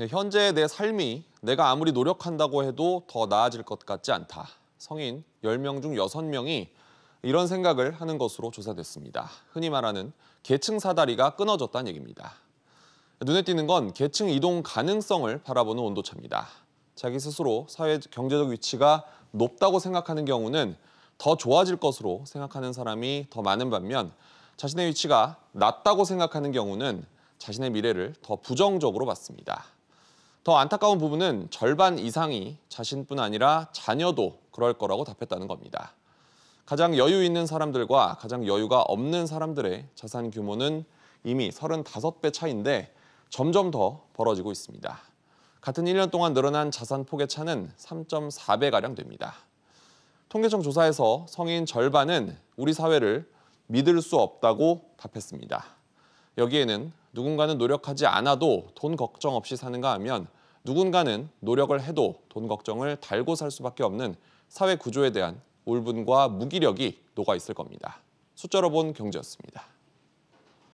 네, 현재내 삶이 내가 아무리 노력한다고 해도 더 나아질 것 같지 않다. 성인 10명 중 6명이 이런 생각을 하는 것으로 조사됐습니다. 흔히 말하는 계층 사다리가 끊어졌다는 얘기입니다. 눈에 띄는 건 계층 이동 가능성을 바라보는 온도차입니다. 자기 스스로 사회 경제적 위치가 높다고 생각하는 경우는 더 좋아질 것으로 생각하는 사람이 더 많은 반면 자신의 위치가 낮다고 생각하는 경우는 자신의 미래를 더 부정적으로 봤습니다. 더 안타까운 부분은 절반 이상이 자신뿐 아니라 자녀도 그럴 거라고 답했다는 겁니다. 가장 여유 있는 사람들과 가장 여유가 없는 사람들의 자산 규모는 이미 35배 차인데 점점 더 벌어지고 있습니다. 같은 1년 동안 늘어난 자산 폭의 차는 3.4배가량 됩니다. 통계청 조사에서 성인 절반은 우리 사회를 믿을 수 없다고 답했습니다. 여기에는 누군가는 노력하지 않아도 돈 걱정 없이 사는가 하면 누군가는 노력을 해도 돈 걱정을 달고 살 수밖에 없는 사회 구조에 대한 울분과 무기력이 녹아 있을 겁니다. 숫자로 본 경제였습니다.